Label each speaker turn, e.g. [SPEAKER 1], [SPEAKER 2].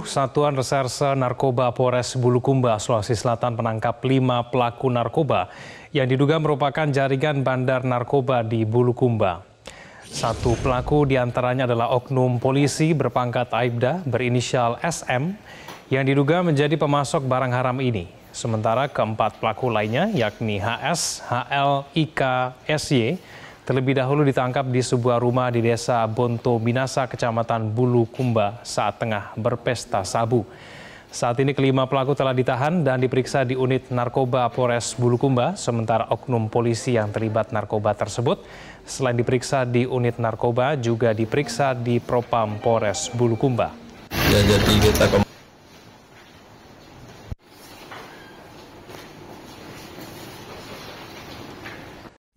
[SPEAKER 1] Satuan Reserse Narkoba Polres Bulukumba, Sulawesi Selatan menangkap lima pelaku narkoba yang diduga merupakan jaringan bandar narkoba di Bulukumba. Satu pelaku diantaranya adalah oknum polisi berpangkat Aibda berinisial SM yang diduga menjadi pemasok barang haram ini. Sementara keempat pelaku lainnya yakni HS, HL, IK, SY terlebih dahulu ditangkap di sebuah rumah di desa Bonto Minasa, kecamatan Bulukumba saat tengah berpesta sabu. Saat ini kelima pelaku telah ditahan dan diperiksa di unit narkoba Polres Bulukumba, sementara oknum polisi yang terlibat narkoba tersebut selain diperiksa di unit narkoba juga diperiksa di Propam Polres Bulukumba. Ya, jadi kita